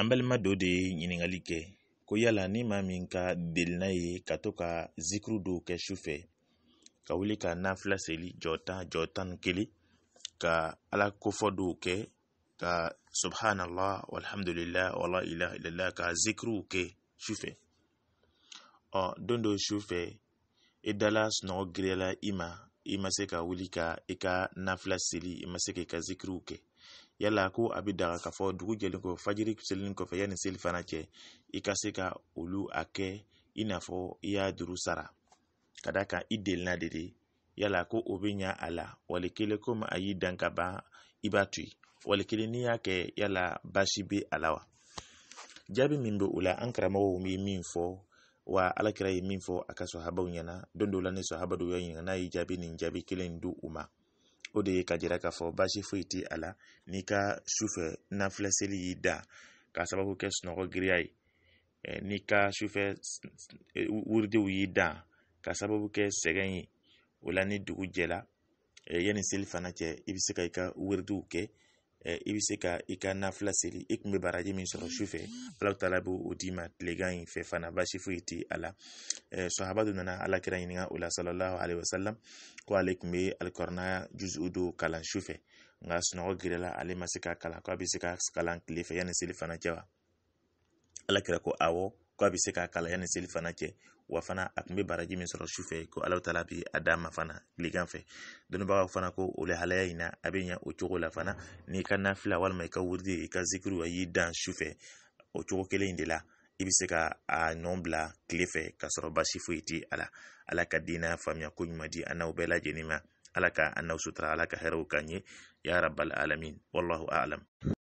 an balima dɔ de ye ɲininkali kɛ ko yala ni maa min ka delina ye ka to ka zikiri dɔw kɛ sufɛ ka wuli ka nafila seli jɔ tan jɔ tan ni kelen ka ala kofɔ dɔw kɛ ka subhanallah walhamdulillah wala ilaha illallah ka zikiriw kɛ sufɛ ɔ don dɔ sufɛ i dala sunɔgɔ giriyala i ma i ma se ka wuli ka i ka nafila seli i ma se ka i ka zikiriw kɛ yala ko a bɛ daga ka fɔ dugu jɛlen kɔ fajiri selilen kɔfɛ yanni seli fana cɛ i ka se ka olu a kɛ i n'a fɔ i y'a juru sara ka d'a kan i delina de de yala ko o bɛ ɲa a la wali kelen komi a y'i dan ka ban i b'a to yen wali kelen n'i y'a kɛ yala baasi bɛ a la wa jaabi min bɛ o la an karamɔgɔw bɛ min fɔ wa alakira ye min fɔ a ka sahabaw ɲɛna don dɔ la ni sahaba dɔ y'a ɲininka n'a ye jaabi nin jaabi kelen di u ma o de ye ka jira k'a fɔ baasi foyi tɛ a la n'i ka sufɛ nafila seli y'i da k'a sababu kɛ sunɔgɔ giriya ye n'i ka sufɛ wuridenw y'i da k'a sababu kɛ sɛgɛn ye o la ni dugu jɛra yanni seli fana cɛ i bɛ se ka i ka wuridenw kɛ i be se ka i ka nafila seli i kun be baraji min sɔrɔ sufɛ ala taala o d'i ma tilegan fɛ fana basi foyi ala a la sahaba do nana ala kira ɲininka o la sallallahu alaihi wasalam ko ale kun be alkɔrɔna juzu do kalan sufɛ nka sunɔgɔ gɛrɛla ale ma se k'a kalan k'a bɛ se k'a kalan tile fɛ yanni seli fana cɛ wa ala kira ko awɔ ko a se k'a kala yani seli fana cɛ wa fana a tun bɛ baraji min sɔrɔ sufɛ ko alaw taala bi a d'a ma fana tilegan fɛ dɔnnibagaw fana ko o lahalaya in na a bɛ ɲɛ o cogo la fana n'i ka nafila walima i ka wuridi i ka zikiri wa y'i dan sufɛ o cogo kelen in de la i bɛ se ka a nɔn bila tile fɛ k'a sɔrɔ basi foyi tɛ a la ala ka den n'a faamuya ko ɲuman di an n'aw bɛɛ lajɛlen ma ala ka an n'aw sutura ala ka hɛrɛw k'an ye ya rabal alamin wallahu alam